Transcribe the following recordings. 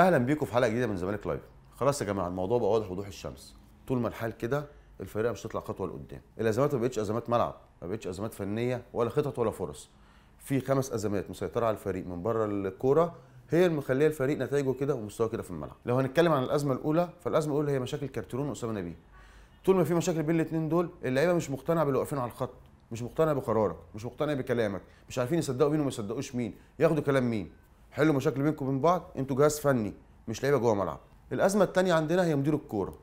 اهلا بيكم في حلقه جديده من زمالك لايف خلاص يا جماعه الموضوع بقى واضح وضوح الشمس طول ما الحال كده الفريق مش هتطلع خطوه لقدام الازمات ما بقتش ازمات ملعب ما بقتش ازمات فنيه ولا خطط ولا فرص في خمس ازمات مسيطره على الفريق من بره الكوره هي اللي مخليه الفريق نتائجه كده ومستواه كده في الملعب لو هنتكلم عن الازمه الاولى فالازمه الاولى هي مشاكل كارتيرون واسامه نبيه طول ما في مشاكل بين الاثنين دول اللعيبه مش مقتنعه باللي واقفين على الخط مش مقتنع بقرارك مش مقتنع بكلامك مش عارفين يصدقوا مين وما يصدقوش مين ياخدوا كلام مين حلوا مشاكل بينكم وبين بعض انتوا جهاز فني مش لعيبه جوه ملعب الازمه الثانيه عندنا هي مدير الكوره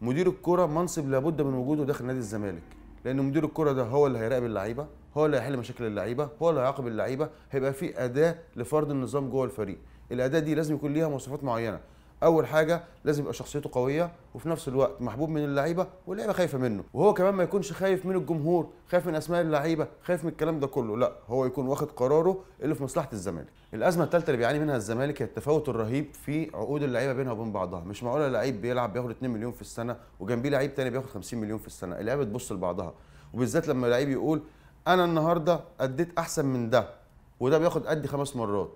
مدير الكوره منصب لابد من وجوده داخل نادي الزمالك لان مدير الكوره ده هو اللي هيراقب اللعيبه هو اللي هيحل مشاكل اللعيبه هو اللي هيعاقب اللعيبه هيبقى في اداه لفرض النظام جوه الفريق الاداه دي لازم يكون ليها مواصفات معينه اول حاجه لازم يبقى شخصيته قويه وفي نفس الوقت محبوب من اللعيبه واللعيبه خايفه منه وهو كمان ما يكونش خايف من الجمهور خايف من اسماء اللعيبه خايف من الكلام ده كله لا هو يكون واخد قراره اللي في مصلحه الزمالك الازمه الثالثه اللي بيعاني منها الزمالك هي التفاوت الرهيب في عقود اللعيبه بينها وبين بعضها مش معقوله لعيب بيلعب بياخد 2 مليون في السنه وجنبيه لعيب تاني بياخد 50 مليون في السنه اللعيبه بتبص لبعضها وبالذات لما لعيب يقول انا النهارده اديت احسن من ده وده بياخد قد خمس مرات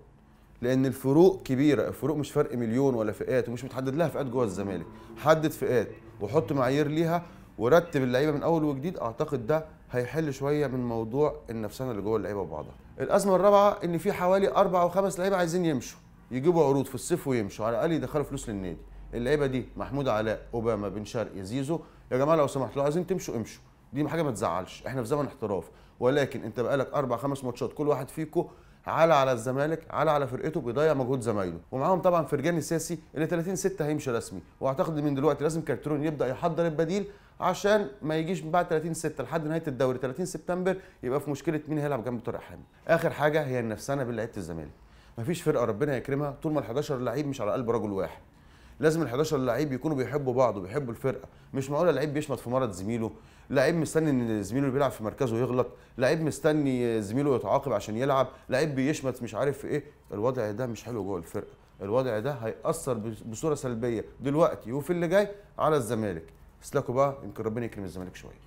لان الفروق كبيره الفروق مش فرق مليون ولا فئات ومش متحدد لها فئات جوه الزمالك حدد فئات وحط معايير ليها ورتب اللعيبه من اول وجديد اعتقد ده هيحل شويه من موضوع النفسانه اللي جوه اللعيبه وبعضها الازمه الرابعه ان في حوالي اربع او خمس لعيبه عايزين يمشوا يجيبوا عروض في الصيف ويمشوا على الاقل يدخلوا فلوس للنادي اللعيبه دي محمود علاء اوباما بن شرقي زيزو يا جماعه لو سمحتوا لو عايزين تمشوا امشوا دي حاجه ما تزعلش احنا في زمن احتراف ولكن انت بقالك اربع خمس ماتشات كل واحد فيكم على على الزمالك على على فرقته بيضيع مجهود زمايله ومعاهم طبعا فرجاني الساسي اللي 30 6 هيمشي رسمي واعتقد من دلوقتي لازم كارترون يبدا يحضر البديل عشان ما يجيش من بعد 30 6 لحد نهايه الدوري 30 سبتمبر يبقى في مشكله مين هيلعب جنب طارق حامد اخر حاجه هي النفسانه بين لعيبه الزمالك مفيش فرقه ربنا يكرمها طول ما ال 11 لعيب مش على قلب رجل واحد لازم ال 11 لعيب يكونوا بيحبوا بعض وبيحبوا الفرقه مش معقول لعيب بيشمت في مرض زميله لعيب مستني ان زميله اللي بيلعب في مركزه يغلط لعيب مستني زميله يتعاقب عشان يلعب لعيب بيشمت مش عارف ايه الوضع ده مش حلو جوه الفرقه الوضع ده هيأثر بصوره سلبيه دلوقتي وفي اللي جاي على الزمالك اسلكوا بقى يمكن ربنا يكرم الزمالك شويه